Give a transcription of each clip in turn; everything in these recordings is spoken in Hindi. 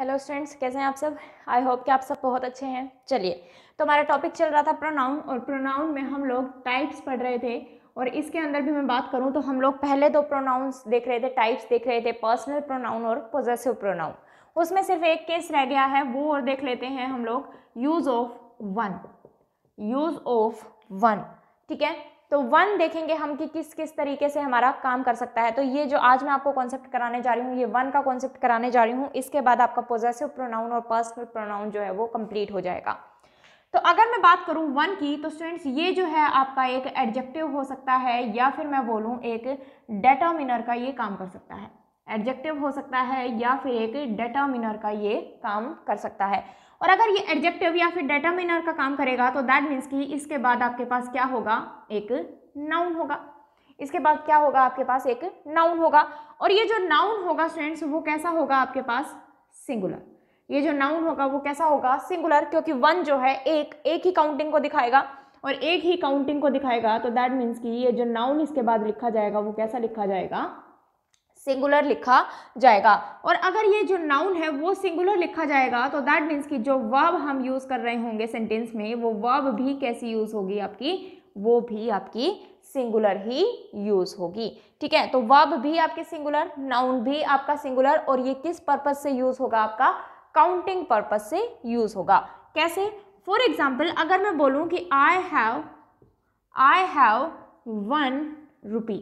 हेलो स्टूडेंट्स कैसे हैं आप सब आई होप कि आप सब बहुत अच्छे हैं चलिए तो हमारा टॉपिक चल रहा था प्रोनाउन और प्रोनाउन में हम लोग टाइप्स पढ़ रहे थे और इसके अंदर भी मैं बात करूं तो हम लोग पहले दो प्रोनाउंस देख रहे थे टाइप्स देख रहे थे पर्सनल प्रोनाउन और पोजेसिव प्रोनाउन उसमें सिर्फ एक केस रह गया है वो और देख लेते हैं हम लोग use of one use of one ठीक है तो वन देखेंगे हम कि किस किस तरीके से हमारा काम कर सकता है तो ये जो आज मैं आपको कॉन्सेप्ट कराने जा रही हूँ ये वन का कॉन्सेप्ट कराने जा रही हूँ इसके बाद आपका पोजेसिव प्रोनाउन और पर्सनल प्रोनाउन जो है वो कंप्लीट हो जाएगा तो अगर मैं बात करूँ वन की तो स्टूडेंट्स ये जो है आपका एक एडजेक्टिव हो सकता है या फिर मैं बोलूँ एक डेटामिनर का ये काम कर सकता है एडजेक्टिव हो सकता है या फिर एक डेटामिनर का ये काम कर सकता है और अगर ये एडजेक्टिव या फिर डेटामिनर का काम करेगा तो दैट मीन्स कि इसके बाद आपके पास क्या होगा एक नाउन होगा इसके बाद क्या होगा आपके पास एक नाउन होगा और ये जो नाउन होगा स्टूडेंट्स वो कैसा होगा आपके पास सिंगुलर ये जो नाउन होगा वो कैसा होगा सिंगुलर क्योंकि वन जो है एक एक ही काउंटिंग को दिखाएगा और एक ही काउंटिंग को दिखाएगा तो दैट मीन्स कि ये जो नाउन इसके बाद लिखा जाएगा वो कैसा लिखा जाएगा सिंगुलर लिखा जाएगा और अगर ये जो नाउन है वो सिंगुलर लिखा जाएगा तो दैट मीन्स कि जो वर्ब हम यूज़ कर रहे होंगे सेंटेंस में वो वर्ब भी कैसी यूज़ होगी आपकी वो भी आपकी सिंगुलर ही यूज़ होगी ठीक है तो वर्ब भी आपके सिंगुलर नाउन भी आपका सिंगुलर और ये किस पर्पज़ से यूज़ होगा आपका काउंटिंग पर्पज़ से यूज़ होगा कैसे फॉर एग्जाम्पल अगर मैं बोलूँ कि I have I have one rupee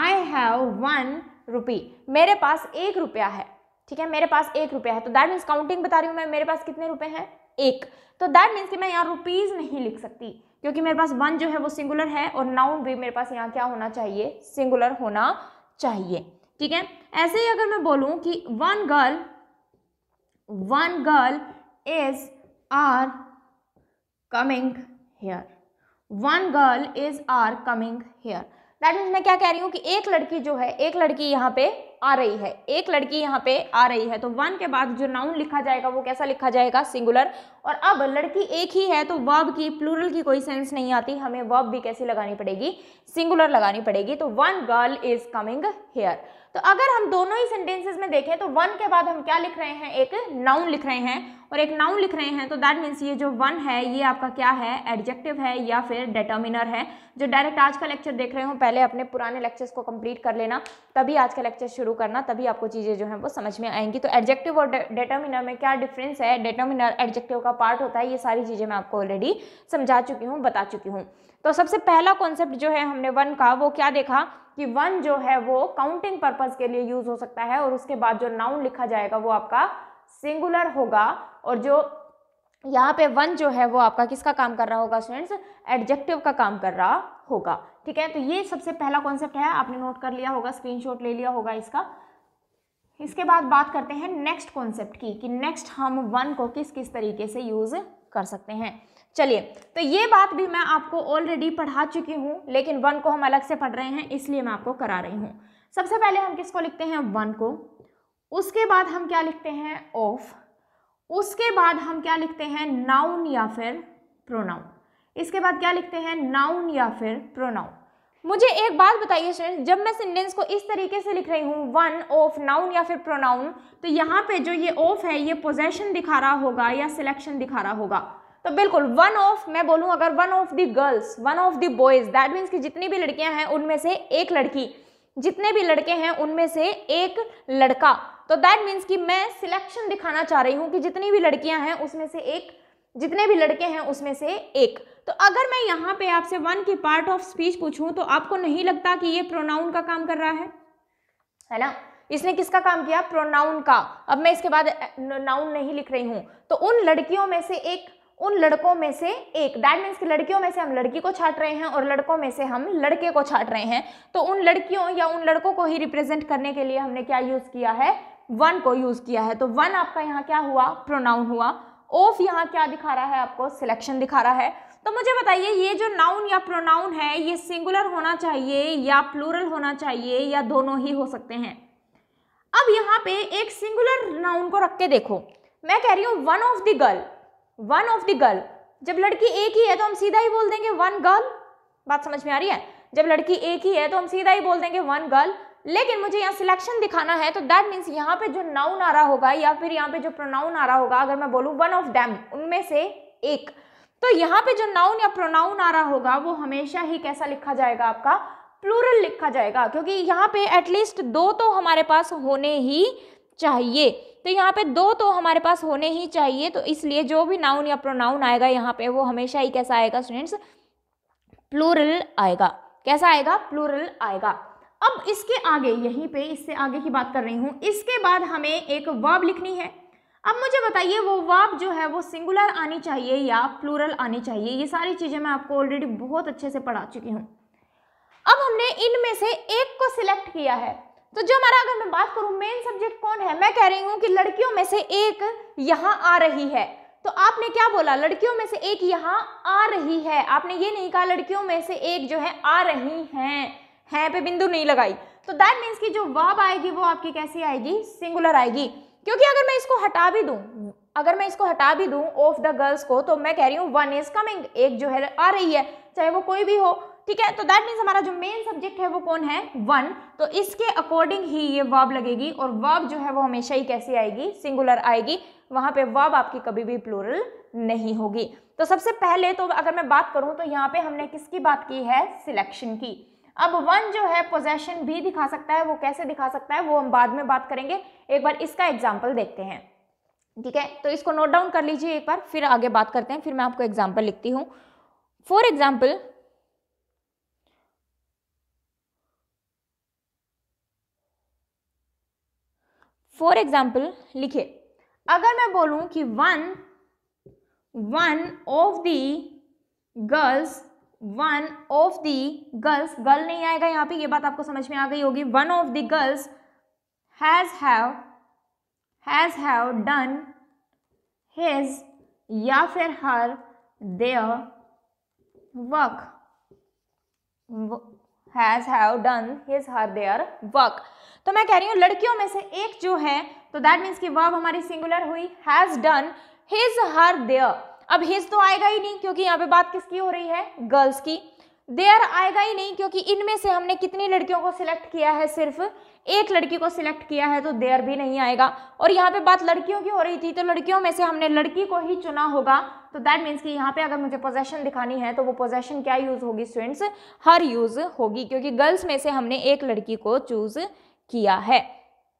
I have one rupee मेरे पास एक रुपया है ठीक है मेरे पास एक रुपया है तो दैट मीन्स काउंटिंग बता रही हूँ मैं मेरे पास कितने रुपए हैं एक तो दैट मीन्स कि मैं यहाँ रुपीज़ नहीं लिख सकती क्योंकि मेरे पास वन जो है वो सिंगुलर है और नाउन भी मेरे पास यहाँ क्या होना चाहिए सिंगुलर होना चाहिए ठीक है ऐसे ही अगर मैं बोलूँ कि one girl one girl is are coming here one girl is are coming here that means मैं क्या कह रही हूँ कि एक लड़की जो है एक लड़की यहाँ पे आ रही है एक लड़की यहाँ पे आ रही है तो वन के बाद जो नाउन लिखा जाएगा वो कैसा लिखा जाएगा सिंगुलर और अब लड़की एक ही है तो वर्ब की प्लूरल की कोई सेंस नहीं आती हमें वर्ब भी कैसी लगानी पड़ेगी सिंगुलर लगानी पड़ेगी तो one girl is coming here तो अगर हम दोनों ही सेंटेंसेस में देखें तो वन के बाद हम क्या लिख रहे हैं एक नाउन लिख रहे हैं और एक नाउन लिख रहे हैं तो दैट मीन्स ये जो वन है ये आपका क्या है एडजेक्टिव है या फिर डिटर्मिनर है जो डायरेक्ट आज का लेक्चर देख रहे हो पहले अपने पुराने लेक्चर्स को कंप्लीट कर लेना तभी आज का लेक्चर शुरू करना तभी आपको चीज़ें जो है वो समझ में आएंगी तो एडजेक्टिव और डिटर्मिनर में क्या डिफरेंस है डिटर्मिनर एडजेक्टिव का पार्ट होता है ये सारी चीज़ें मैं आपको ऑलरेडी समझा चुकी हूँ बता चुकी हूँ तो सबसे पहला कॉन्सेप्ट जो है हमने वन का वो क्या देखा कि वन जो है वो काउंटिंग पर्पज के लिए यूज हो सकता है और उसके बाद जो नाउन लिखा जाएगा वो आपका सिंगुलर होगा और जो यहाँ पे वन जो है वो आपका किसका काम कर रहा होगा स्टूडेंट्स एडजेक्टिव का काम कर रहा होगा ठीक है तो ये सबसे पहला कॉन्सेप्ट है आपने नोट कर लिया होगा स्क्रीनशॉट ले लिया होगा इसका इसके बाद बात करते हैं नेक्स्ट कॉन्सेप्ट की कि नेक्स्ट हम वन को किस किस तरीके से यूज़ कर सकते हैं चलिए तो ये बात भी मैं आपको ऑलरेडी पढ़ा चुकी हूँ लेकिन वन को हम अलग से पढ़ रहे हैं इसलिए मैं आपको करा रही हूँ सबसे पहले हम किसको लिखते हैं वन को उसके बाद हम क्या लिखते हैं ऑफ उसके बाद हम क्या लिखते हैं नाउन या फिर प्रोनाउन इसके बाद क्या लिखते हैं नाउन या फिर प्रोनाउन मुझे एक बात बताइए स्टूडेंट जब मैं सेंटेंस को इस तरीके से लिख रही हूँ वन ऑफ नाउन या फिर प्रोनाउन तो यहाँ पे जो ये ऑफ है ये पोजेशन दिखा रहा होगा या सिलेक्शन दिखा रहा होगा तो बिल्कुल वन ऑफ मैं बोलूँ अगर one of the girls one of the boys that means कि जितनी भी लड़कियाँ हैं उनमें से एक लड़की जितने भी लड़के हैं उनमें से एक लड़का तो दैट मीन्स कि मैं सिलेक्शन दिखाना चाह रही हूँ कि जितनी भी लड़कियां हैं उसमें से एक जितने भी लड़के हैं उसमें से एक तो अगर मैं यहाँ पे आपसे वन की पार्ट ऑफ स्पीच पूछूं तो आपको नहीं लगता कि ये प्रोनाउन का काम कर रहा है है ना इसने किसका काम किया प्रोनाउन का अब मैं इसके बाद नाउन नहीं लिख रही हूँ तो उन लड़कियों में से एक उन लड़कों में से एक डैट मीन्स कि लड़कियों में से हम लड़की को छाट रहे हैं और लड़कों में से हम लड़के को छाट रहे हैं तो उन लड़कियों या उन लड़कों को ही रिप्रेजेंट करने के लिए हमने क्या यूज़ किया है वन को यूज़ किया है तो वन आपका यहाँ क्या हुआ प्रोनाउन हुआ ऑफ यहाँ क्या दिखा रहा है आपको सिलेक्शन दिखा रहा है तो मुझे बताइए ये जो नाउन या प्रोनाउन है ये सिंगुलर होना चाहिए या प्लूरल होना चाहिए या दोनों ही हो सकते हैं अब यहाँ पे एक सिंगुलर नाउन को रख के देखो मैं कह रही हूँ one of the girl one of the girl जब लड़की एक ही है तो हम सीधा ही बोल देंगे वन गर्ल बात समझ में आ रही है जब लड़की एक ही है तो हम सीधा ही बोल देंगे वन गर्ल लेकिन मुझे यहाँ सिलेक्शन दिखाना है तो दैट मीन्स यहाँ पे जो नाउन आ रहा होगा या फिर यहाँ पे जो प्रोनाउन आ रहा होगा अगर मैं बोलूँ वन ऑफ दैम उनमें से एक तो यहाँ पे जो नाउन या प्रोनाउन आ रहा होगा वो हमेशा ही कैसा लिखा जाएगा आपका प्लूरल लिखा जाएगा क्योंकि यहाँ पे एटलीस्ट दो तो हमारे पास होने ही चाहिए तो यहाँ पे दो तो हमारे पास होने ही चाहिए तो इसलिए जो भी नाउन या प्रोनाउन आएगा यहाँ पे वो हमेशा ही कैसा आएगा स्टूडेंट्स प्लूरल आएगा कैसा आएगा प्लूरल आएगा अब इसके आगे यहीं पे इससे आगे की बात कर रही हूँ इसके बाद हमें एक वर्ब लिखनी है अब मुझे बताइए वो वर्ब जो है वो सिंगुलर आनी चाहिए या प्लूरल आनी चाहिए ये सारी चीज़ें मैं आपको ऑलरेडी बहुत अच्छे से पढ़ा चुकी हूँ अब हमने इनमें से एक को सिलेक्ट किया है तो जो हमारा अगर मैं बात करूं मेन सब्जेक्ट कौन है मैं कह रही हूं कि लड़कियों में से एक यहां आ रही है तो आपने क्या बोला लड़कियों में से एक यहां आ रही है आपने ये नहीं कहा लड़कियों में से एक जो है आ रही हैं हैं पे बिंदु नहीं लगाई तो दैट मीन्स की जो वाब आएगी वो आपकी कैसी आएगी सिंगुलर आएगी क्योंकि अगर मैं इसको हटा भी दूं अगर मैं इसको हटा भी दूं ऑफ द गर्ल्स को तो मैं कह रही हूँ वन इज कमिंग एक जो है आ रही है चाहे वो कोई भी हो ठीक है तो दैट मीन्स हमारा जो मेन सब्जेक्ट है वो कौन है वन तो इसके अकॉर्डिंग ही ये वर्ब लगेगी और वर्ब जो है वो हमेशा ही कैसी आएगी सिंगुलर आएगी वहाँ पे वर्ब आपकी कभी भी प्लूरल नहीं होगी तो सबसे पहले तो अगर मैं बात करूँ तो यहाँ पे हमने किसकी बात की है सिलेक्शन की अब वन जो है पोजेशन भी दिखा सकता है वो कैसे दिखा सकता है वो हम बाद में बात करेंगे एक बार इसका एग्जाम्पल देखते हैं ठीक है तो इसको नोट डाउन कर लीजिए एक बार फिर आगे बात करते हैं फिर मैं आपको एग्जाम्पल लिखती हूँ फॉर एग्जाम्पल फॉर एग्जाम्पल लिखे अगर मैं बोलू कि one one of the girls one of the girls girl नहीं आएगा यहाँ पे ये बात आपको समझ में आ गई होगी one of the girls has have has have done his या फिर her their work has have done his her their work तो मैं कह रही हूँ लड़कियों में से एक जो है तो दैट मीन्स की वर्ब हमारी सिंगुलर हुई has done his her their अब हिज तो आएगा ही नहीं क्योंकि यहाँ पे बात किसकी हो रही है गर्ल्स की देयर आएगा ही नहीं क्योंकि इनमें से हमने कितनी लड़कियों को सिलेक्ट किया है सिर्फ एक लड़की को सिलेक्ट किया है तो देर भी नहीं आएगा और यहाँ पे बात लड़कियों की हो रही थी तो लड़कियों में से हमने लड़की को ही चुना होगा तो दैट मीन्स कि यहाँ पे अगर मुझे पोजेशन दिखानी है तो वो पोजेशन क्या यूज़ होगी स्टूडेंट्स हर यूज़ होगी क्योंकि गर्ल्स में से हमने एक लड़की को चूज़ किया है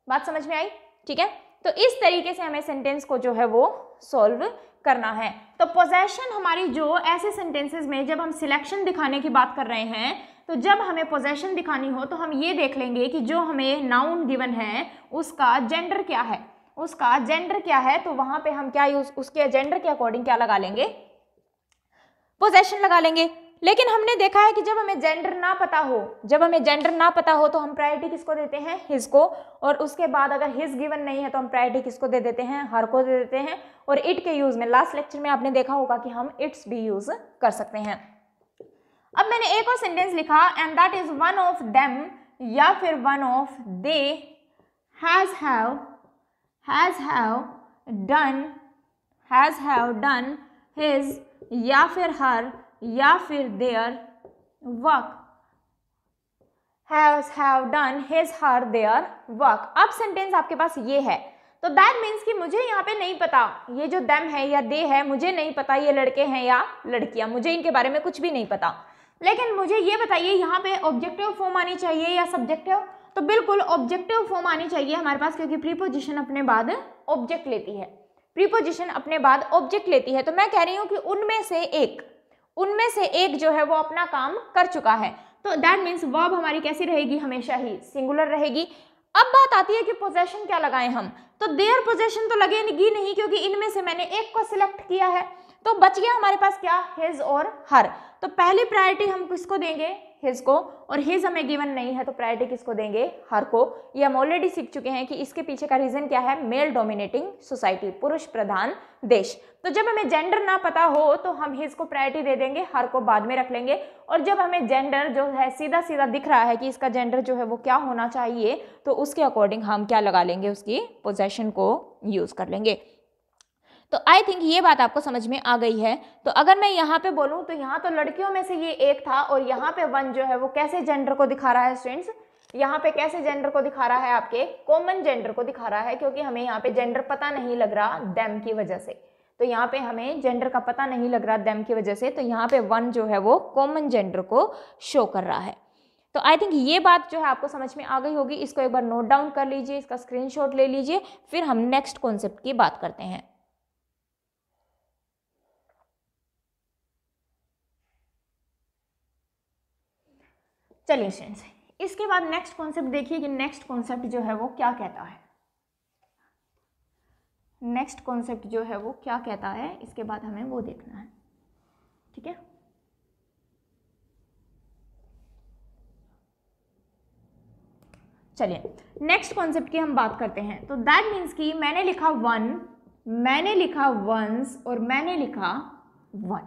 बात समझ में आई ठीक है तो इस तरीके से हमें सेंटेंस को जो है वो सॉल्व करना है तो पोजेशन हमारी जो ऐसे सेंटेंसेस में जब हम सिलेक्शन दिखाने की बात कर रहे हैं तो जब हमें पोजेशन दिखानी हो तो हम ये देख लेंगे कि जो हमें नाउन गिवन है उसका जेंडर क्या है उसका जेंडर क्या है तो वहां पे हम क्या यूज उसके जेंडर के अकॉर्डिंग क्या लगा लेंगे पोजेशन लगा लेंगे लेकिन हमने देखा है कि जब हमें जेंडर ना पता हो जब हमें जेंडर ना पता हो तो हम प्रायोरिटी किसको देते हैं हिज को और उसके बाद अगर हिज गिवन नहीं है तो हम प्रायोरिटी किसको दे देते हैं हर को दे देते हैं और इट के यूज़ में लास्ट लेक्चर में आपने देखा होगा कि हम इट्स भी यूज़ कर सकते हैं अब मैंने एक और सेंटेंस लिखा and that is one of them या फिर one of they has have has have done has have done his या फिर हर या फिर their work has have done his her their work अब सेंटेंस आपके पास ये है तो दैट मीन्स कि मुझे यहाँ पे नहीं पता ये जो दम है या दे है मुझे नहीं पता ये लड़के हैं या लड़कियाँ मुझे इनके बारे में कुछ भी नहीं पता लेकिन मुझे ये बताइए यहाँ पे ऑब्जेक्टिव फॉर्म आनी चाहिए या सब्जेक्टिव तो बिल्कुल ऑब्जेक्टिव फॉर्म आनी चाहिए हमारे पास क्योंकि प्रीपोजिशन अपने बाद ऑब्जेक्ट लेती है प्रीपोजिशन अपने बाद ऑब्जेक्ट लेती है तो मैं कह रही हूँ कि उनमें से एक उनमें से एक जो है वो अपना काम कर चुका है तो दैट मीन्स वर्ब हमारी कैसी रहेगी हमेशा ही सिंगुलर रहेगी अब बात आती है कि पोजेशन क्या लगाएं हम तो देयर पोजेशन तो लगेगी नहीं क्योंकि इनमें से मैंने एक को सिलेक्ट किया है तो बच गया हमारे पास क्या हिज और हर तो पहली प्रायोरिटी हम किसको देंगे हिज को और हिज हमें गिवन नहीं है तो प्रायोरिटी किसको देंगे हर को ये हम ऑलरेडी सीख चुके हैं कि इसके पीछे का रीज़न क्या है मेल डोमिनेटिंग सोसाइटी पुरुष प्रधान देश तो जब हमें जेंडर ना पता हो तो हम हिज को प्रायोरिटी दे देंगे हर को बाद में रख लेंगे और जब हमें जेंडर जो है सीधा सीधा दिख रहा है कि इसका जेंडर जो है वो क्या होना चाहिए तो उसके अकॉर्डिंग हम क्या लगा लेंगे उसकी पोजेशन को यूज़ कर लेंगे तो आई थिंक ये बात आपको समझ में आ गई है तो अगर मैं यहाँ पे बोलूँ तो यहाँ तो लड़कियों में से ये एक था और यहाँ पे वन जो है वो कैसे जेंडर को दिखा रहा है स्टूडेंट्स यहाँ पे कैसे जेंडर को दिखा रहा है आपके कॉमन जेंडर को दिखा रहा है क्योंकि हमें यहाँ पे जेंडर पता नहीं लग रहा दैम की वजह से तो यहाँ पे हमें जेंडर का पता नहीं लग रहा दैम की वजह से तो यहाँ पे वन जो है वो कॉमन जेंडर को शो कर रहा है तो आई थिंक ये बात जो है आपको समझ में आ गई होगी इसको एक बार नोट डाउन कर लीजिए इसका स्क्रीनशॉट ले लीजिए फिर हम नेक्स्ट कॉन्सेप्ट की बात करते हैं चलिए फ्रेंड्स इसके बाद नेक्स्ट कॉन्सेप्ट देखिए कि नेक्स्ट कॉन्सेप्ट जो है वो क्या कहता है नेक्स्ट कॉन्सेप्ट जो है वो क्या कहता है इसके बाद हमें वो देखना है ठीक है चलिए नेक्स्ट कॉन्सेप्ट की हम बात करते हैं तो दैट मीन्स कि मैंने लिखा वन मैंने लिखा वंस और मैंने लिखा वन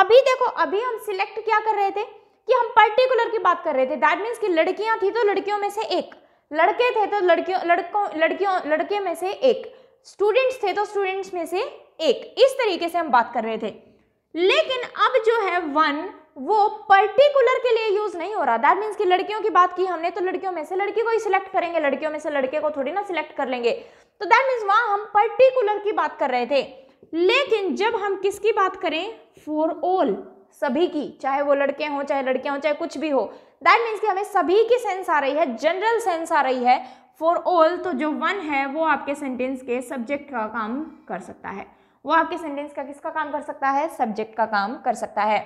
अभी देखो अभी हम सिलेक्ट क्या कर रहे थे कि हम पर्टिकुलर की बात कर रहे थे दैट मीन्स कि लड़कियां थी तो लड़कियों में से एक लड़के थे तो लड़कियों लड़कों लड़कियों लड़के में से एक स्टूडेंट्स थे तो स्टूडेंट्स में से एक इस तरीके से हम बात कर रहे थे लेकिन अब जो है वन वो पर्टिकुलर के लिए यूज नहीं हो रहा दैट मीन्स कि लड़कियों की बात की हमने तो लड़कियों में से लड़की को ही सिलेक्ट करेंगे लड़कियों में से लड़के को थोड़ी ना सिलेक्ट कर लेंगे तो दैट मीन्स वहां हम पर्टिकुलर की बात कर रहे थे लेकिन जब हम किसकी बात करें फॉर ऑल सभी की चाहे वो लड़के हों चाहे लड़कियां हों चाहे कुछ भी हो दैट मीन्स कि हमें सभी की सेंस आ रही है जनरल सेंस आ रही है फॉर ऑल तो जो वन है वो आपके सेंटेंस के सब्जेक्ट का काम कर सकता है वो आपके सेंटेंस का किसका काम कर सकता है सब्जेक्ट का काम कर सकता है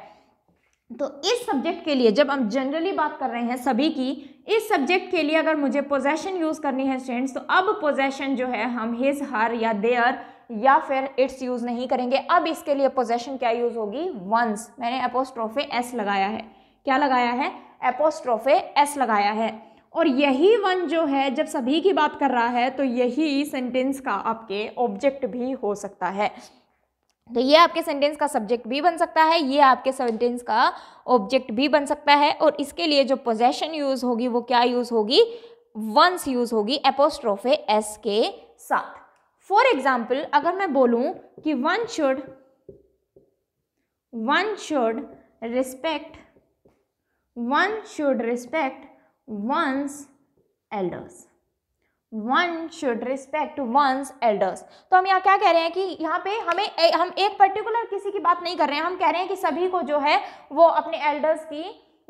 तो इस सब्जेक्ट के लिए जब हम जनरली बात कर रहे हैं सभी की इस सब्जेक्ट के लिए अगर मुझे पोजेशन यूज़ करनी है स्टूडेंट्स तो अब पोजेशन जो है हम हिज हर या देयर या फिर इट्स यूज़ नहीं करेंगे अब इसके लिए पोजेशन क्या यूज़ होगी वंस मैंने अपोस्ट्रोफे एस लगाया है क्या लगाया है एपोस्ट्रोफे एस लगाया है और यही वन जो है जब सभी की बात कर रहा है तो यही सेंटेंस का आपके ऑब्जेक्ट भी हो सकता है तो ये आपके सेंटेंस का सब्जेक्ट भी बन सकता है ये आपके सेंटेंस का ऑब्जेक्ट भी बन सकता है और इसके लिए जो पोजेशन यूज़ होगी वो क्या यूज़ होगी वंस यूज़ होगी एपोस्ट्रोफे एस के साथ फॉर एग्जाम्पल अगर मैं बोलूँ कि one should one should respect one should respect one's elders one should respect one's elders तो हम यहाँ क्या कह रहे हैं कि यहाँ पे हमें ए, हम एक पर्टिकुलर किसी की बात नहीं कर रहे हैं हम कह रहे हैं कि सभी को जो है वो अपने एल्डर्स की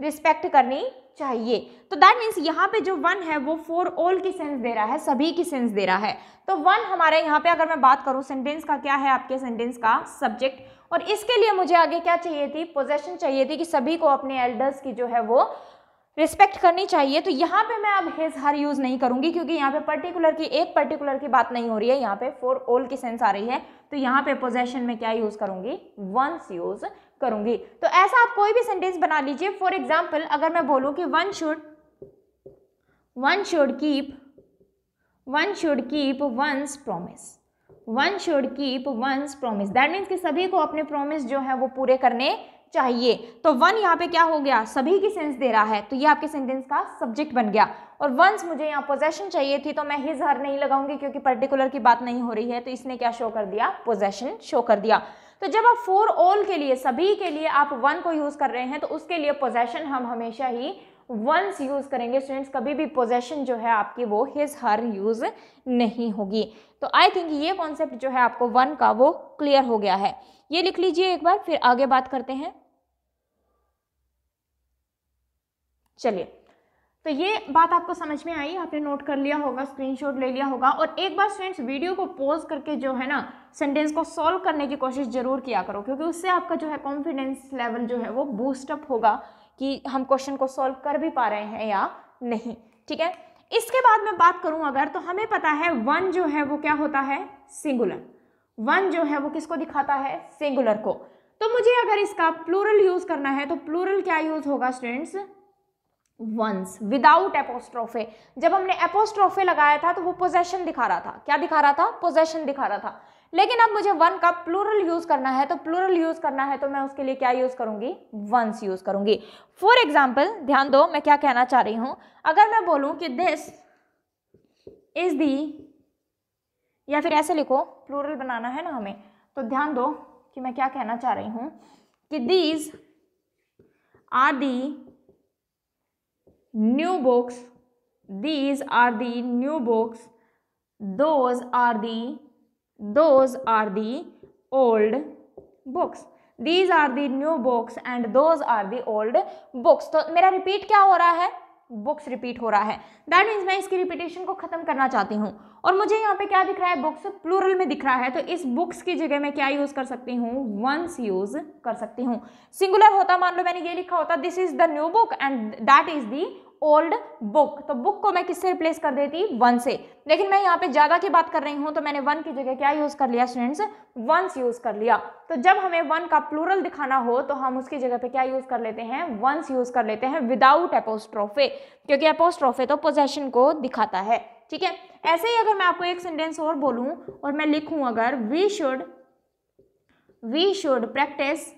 रिस्पेक्ट करनी चाहिए तो दैट मीन्स यहाँ पे जो वन है वो फोर ऑल की सेंस दे रहा है सभी की सेंस दे रहा है तो वन हमारे यहाँ पे अगर मैं बात करूँ सेंटेंस का क्या है आपके सेंटेंस का सब्जेक्ट और इसके लिए मुझे आगे क्या चाहिए थी पोजेशन चाहिए थी कि सभी को अपने एल्डर्स की जो है वो रिस्पेक्ट करनी चाहिए तो यहाँ पे मैं अब हिज हर यूज़ नहीं करूँगी क्योंकि यहाँ पे पर्टिकुलर की एक पर्टिकुलर की बात नहीं हो रही है यहाँ पे फोर ऑल की सेंस आ रही है तो यहाँ पे पोजेशन में क्या यूज़ करूँगी वंस यूज़ करूंगी तो ऐसा आप कोई भी सेंटेंस बना लीजिए फॉर एग्जाम्पल अगर मैं बोलूँ कि one should one should keep one should keep one's promise one should keep one's promise that means कि सभी को अपने प्रोमिस जो है वो पूरे करने चाहिए तो वन यहाँ पे क्या हो गया सभी की सेंस दे रहा है तो ये आपके सेंटेंस का सब्जेक्ट बन गया और वंस मुझे यहाँ पोजेशन चाहिए थी तो मैं हिज हर नहीं लगाऊंगी क्योंकि पर्टिकुलर की बात नहीं हो रही है तो इसने क्या शो कर दिया पोजेशन शो कर दिया तो जब आप फोर ऑल के लिए सभी के लिए आप वन को यूज़ कर रहे हैं तो उसके लिए पोजेशन हम हमेशा ही वंस यूज़ करेंगे स्टूडेंट्स कभी भी पोजेशन जो है आपकी वो हिज हर यूज़ नहीं होगी तो आई थिंक ये कॉन्सेप्ट जो है आपको वन का वो क्लियर हो गया है ये लिख लीजिए एक बार फिर आगे बात करते हैं चलिए तो ये बात आपको समझ में आई आपने नोट कर लिया होगा स्क्रीनशॉट ले लिया होगा और एक बार स्टूडेंट्स वीडियो को पॉज करके जो है ना सेंटेंस को सॉल्व करने की कोशिश जरूर किया करो क्योंकि उससे आपका जो है कॉन्फिडेंस लेवल जो है वो बूस्टअप होगा कि हम क्वेश्चन को सॉल्व कर भी पा रहे हैं या नहीं ठीक है इसके बाद मैं बात करूं अगर तो हमें पता है वन जो है वो क्या होता है सिंगुलर वन जो है वो किसको दिखाता है सिंगुलर को तो मुझे अगर इसका प्लूरल यूज़ करना है तो प्लूरल क्या यूज़ होगा स्टूडेंट्स वंस विदाउट एपोस्ट्रोफे जब हमने एपोस्ट्रोफे लगाया था तो वो पोजेशन दिखा रहा था क्या दिखा रहा था पोजेशन दिखा रहा था लेकिन अब मुझे वन का प्लूरल यूज करना है तो प्लूरल यूज करना है तो मैं उसके लिए क्या यूज करूंगी वंस यूज करूंगी फॉर एग्जाम्पल ध्यान दो मैं क्या कहना चाह रही हूं अगर मैं बोलू कि दिस इज दी या फिर ऐसे लिखो प्लूरल बनाना है ना हमें तो ध्यान दो कि मैं क्या कहना चाह रही हूं कि these are the new books these are the new books those are the those are the old books these are the new books and those are the old books तो मेरा repeat क्या हो रहा है बुक्स रिपीट हो रहा है दैट मीन्स मैं इसकी रिपीटेशन को ख़त्म करना चाहती हूँ और मुझे यहाँ पे क्या दिख रहा है बुक्स प्लूरल में दिख रहा है तो इस बुक्स की जगह मैं क्या यूज़ कर सकती हूँ वंस यूज़ कर सकती हूँ सिंगुलर होता मान लो मैंने ये लिखा होता this is the new book and that is the old book तो बुक को मैं किससे रिप्लेस कर देती वन से लेकिन मैं यहाँ पे ज़्यादा की बात कर रही हूँ तो मैंने वन की जगह क्या यूज़ कर लिया स्टूडेंट्स वंस यूज़ कर लिया तो जब हमें वन का प्लूरल दिखाना हो तो हम उसकी जगह पे क्या यूज़ कर लेते हैं वंस यूज़ कर लेते हैं विदाउट एपोस्ट्रोफे क्योंकि एपोस्ट्रोफे तो पोजेशन को दिखाता है ठीक है ऐसे ही अगर मैं आपको एक सेंटेंस और बोलूँ और मैं लिखूँ अगर we should we should practice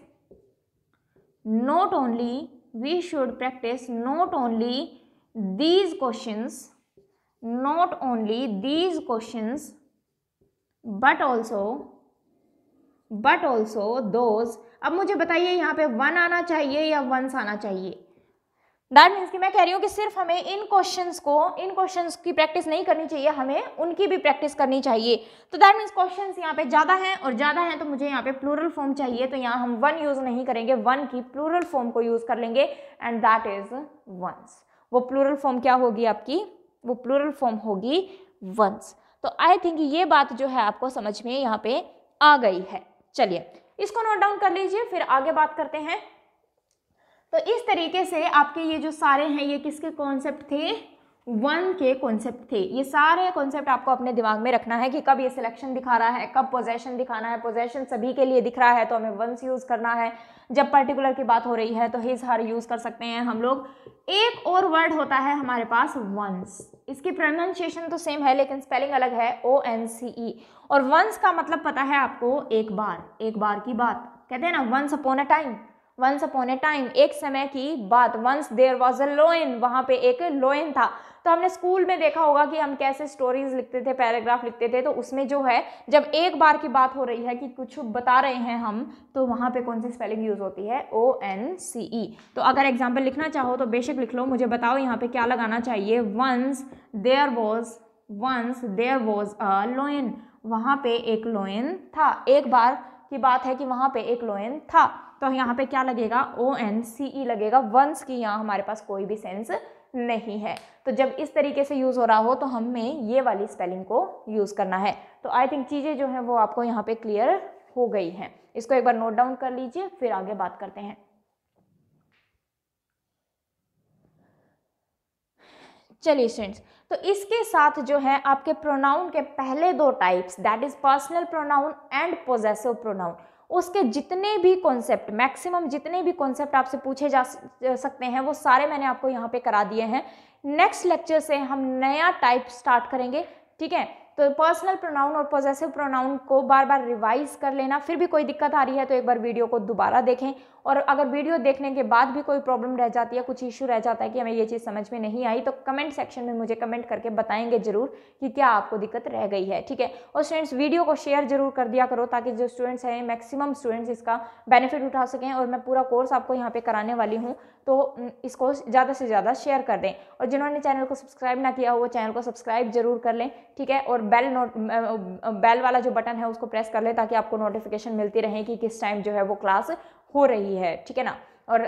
not only we should practice not only these questions not only these questions but also but also those अब मुझे बताइए यहाँ पे वन आना चाहिए या वंस आना चाहिए दैट मीन्स कि मैं कह रही हूँ कि सिर्फ हमें इन क्वेश्चंस को इन क्वेश्चंस की प्रैक्टिस नहीं करनी चाहिए हमें उनकी भी प्रैक्टिस करनी चाहिए तो दैट मीन्स क्वेश्चंस यहाँ पे ज़्यादा हैं और ज़्यादा हैं तो मुझे यहाँ पे प्लूरल फॉर्म चाहिए तो यहाँ हम वन यूज़ नहीं करेंगे वन की प्लूरल फॉर्म को यूज़ कर लेंगे एंड दैट इज़ वंस वो प्लूरल फॉर्म क्या होगी आपकी वो प्लूरल फॉर्म होगी वंस तो आई थिंक ये बात जो है आपको समझ में यहाँ पे आ गई है चलिए इसको नोट डाउन कर लीजिए फिर आगे बात करते हैं तो इस तरीके से आपके ये जो सारे हैं ये किसके कॉन्सेप्ट थे वन के कॉन्सेप्ट थे ये सारे कॉन्सेप्ट आपको अपने दिमाग में रखना है कि कब ये सिलेक्शन दिखा रहा है कब पोजेशन दिखाना है पोजेशन सभी के लिए दिख रहा है तो हमें वंस यूज़ करना है जब पर्टिकुलर की बात हो रही है तो हिज हर यूज़ कर सकते हैं हम लोग एक और वर्ड होता है हमारे पास वंस इसकी प्रोनाउंसिएशन तो सेम है लेकिन स्पेलिंग अलग है ओ एन सी ई और वंस का मतलब पता है आपको एक बार एक बार की बात कहते हैं ना once upon a time once upon a time एक समय की बात once there was a lion वहाँ पे एक लोइन था तो हमने स्कूल में देखा होगा कि हम कैसे स्टोरीज लिखते थे पैराग्राफ लिखते थे तो उसमें जो है जब एक बार की बात हो रही है कि कुछ बता रहे हैं हम तो वहाँ पे कौन सी स्पेलिंग यूज़ होती है ओ एन सी ई तो अगर एग्जाम्पल लिखना चाहो तो बेशक लिख लो मुझे बताओ यहाँ पे क्या लगाना चाहिए once there was once there was a lion वहाँ पे एक लोइन था एक बार की बात है कि वहाँ पे एक लोइन था तो यहाँ पे क्या लगेगा ओ एन सी ई लगेगा वंस की यहाँ हमारे पास कोई भी सेंस नहीं है तो जब इस तरीके से यूज़ हो रहा हो तो हमें ये वाली स्पेलिंग को यूज़ करना है तो आई थिंक चीज़ें जो हैं वो आपको यहाँ पे क्लियर हो गई हैं इसको एक बार नोट डाउन कर लीजिए फिर आगे बात करते हैं चलिए स्टूडेंट्स तो इसके साथ जो है आपके प्रोनाउन के पहले दो types that is personal pronoun and possessive pronoun उसके जितने भी कॉन्सेप्ट मैक्सिमम जितने भी कॉन्सेप्ट आपसे पूछे जा सकते हैं वो सारे मैंने आपको यहाँ पे करा दिए हैं नेक्स्ट लेक्चर से हम नया टाइप स्टार्ट करेंगे ठीक है तो पर्सनल प्रोनाउन और पॉजेसिव प्रोनाउन को बार बार रिवाइज कर लेना फिर भी कोई दिक्कत आ रही है तो एक बार वीडियो को दोबारा देखें और अगर वीडियो देखने के बाद भी कोई प्रॉब्लम रह जाती है कुछ इशू रह जाता है कि हमें ये चीज़ समझ में नहीं आई तो कमेंट सेक्शन में मुझे कमेंट करके बताएंगे ज़रूर कि क्या आपको दिक्कत रह गई है ठीक है और स्टूडेंट्स वीडियो को शेयर जरूर कर दिया करो ताकि जो स्टूडेंट्स हैं मैक्सिमम स्टूडेंट्स इसका बेनिफिट उठा सकें और मैं पूरा कोर्स आपको यहाँ पर कराने वाली हूँ तो इसको ज़्यादा से ज़्यादा शेयर कर दें और जिन्होंने चैनल को सब्सक्राइब ना किया हो वो चैनल को सब्सक्राइब जरूर कर लें ठीक है और बेल नोट बेल वाला जो बटन है उसको प्रेस कर लें ताकि आपको नोटिफिकेशन मिलती रहे कि किस टाइम जो है वो क्लास हो रही है ठीक है ना और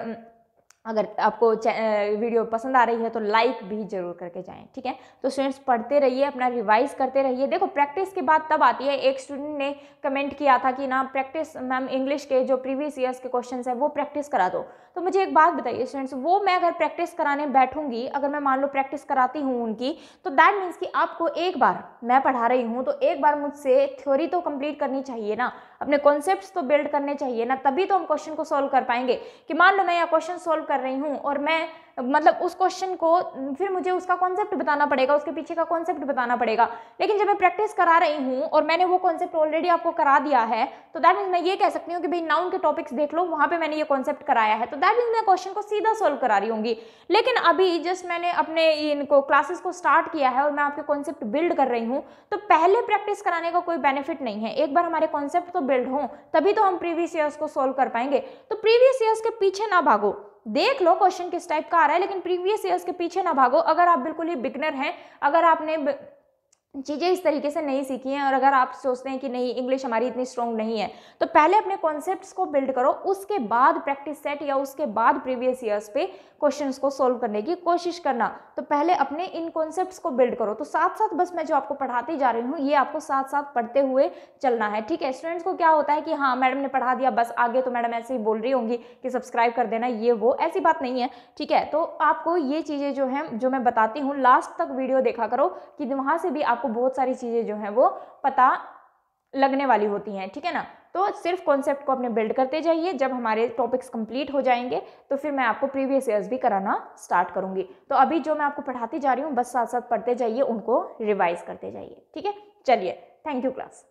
अगर आपको वीडियो पसंद आ रही है तो लाइक भी जरूर करके जाएं ठीक है तो स्टूडेंट्स पढ़ते रहिए अपना रिवाइज करते रहिए देखो प्रैक्टिस की बात तब आती है एक स्टूडेंट ने कमेंट किया था कि ना प्रैक्टिस मैम इंग्लिश के जो प्रीवियस ईयर्स के क्वेश्चंस हैं वो प्रैक्टिस करा दो तो मुझे एक बात बताइए स्टूडेंट्स वो मैं अगर प्रैक्टिस कराने बैठूंगी अगर मैं मान लो प्रैक्टिस कराती हूँ उनकी तो दैट मीन्स कि आपको एक बार मैं पढ़ा रही हूँ तो एक बार मुझसे थ्योरी तो कंप्लीट करनी चाहिए ना अपने कॉन्सेप्ट तो बिल्ड करने चाहिए ना तभी तो हम क्वेश्चन को सोल्व कर पाएंगे कि मान लो मैं यह क्वेश्चन सोल्व कर कर रही हूँ और मैं मतलब उस क्वेश्चन को फिर मुझे उसका कॉन्सेप्ट बताना पड़ेगा उसके पीछे का कॉन्सेप्ट बताना पड़ेगा लेकिन जब मैं प्रैक्टिस करा रही हूँ और मैंने वो कॉन्सेप्ट ऑलरेडी आपको करा दिया है तो दैट मीन मैं ये कह सकती हूँ कि भाई नाउन के टॉपिक्स देख लो वहाँ पर मैंने ये कॉन्सेप्ट कराया है तो दैट मीन मैं क्वेश्चन को सीधा सॉल्व करा रही हूँगी लेकिन अभी जस्ट मैंने अपने इनको क्लासेस को स्टार्ट किया है और मैं आपके कॉन्सेप्ट बिल्ड कर रही हूँ तो पहले प्रैक्टिस कराने का कोई बेनिफिट नहीं है एक बार हमारे कॉन्सेप्ट तो बिल्ड हों तभी तो हम प्रीवियस ईयर्स को सोल्व कर पाएंगे तो प्रीवियस ईयर्स के पीछे ना भागो देख लो क्वेश्चन किस टाइप का आ रहा है लेकिन प्रीवियस ईयर्स के पीछे ना भागो अगर आप बिल्कुल ही बिगनर हैं अगर आपने ब... चीज़ें इस तरीके से नहीं सीखी हैं और अगर आप सोचते हैं कि नहीं इंग्लिश हमारी इतनी स्ट्रॉन्ग नहीं है तो पहले अपने कॉन्सेप्ट्स को बिल्ड करो उसके बाद प्रैक्टिस सेट या उसके बाद प्रीवियस ईयर्स पे क्वेश्चंस को सॉल्व करने की कोशिश करना तो पहले अपने इन कॉन्सेप्ट्स को बिल्ड करो तो साथ साथ बस मैं जो आपको पढ़ाती जा रही हूँ ये आपको साथ साथ पढ़ते हुए चलना है ठीक है स्टूडेंट्स को क्या होता है कि हाँ मैडम ने पढ़ा दिया बस आगे तो मैडम ऐसे ही बोल रही होंगी कि सब्सक्राइब कर देना ये वो ऐसी बात नहीं है ठीक है तो आपको ये चीज़ें जो हैं जो मैं बताती हूँ लास्ट तक वीडियो देखा करो कि वहाँ से भी आपको बहुत सारी चीज़ें जो हैं वो पता लगने वाली होती हैं ठीक है ना तो सिर्फ कॉन्सेप्ट को अपने बिल्ड करते जाइए जब हमारे टॉपिक्स कंप्लीट हो जाएंगे तो फिर मैं आपको प्रीवियस ईयर्स भी कराना स्टार्ट करूंगी तो अभी जो मैं आपको पढ़ाती जा रही हूँ बस साथ साथ पढ़ते जाइए उनको रिवाइज करते जाइए ठीक है चलिए थैंक यू क्लास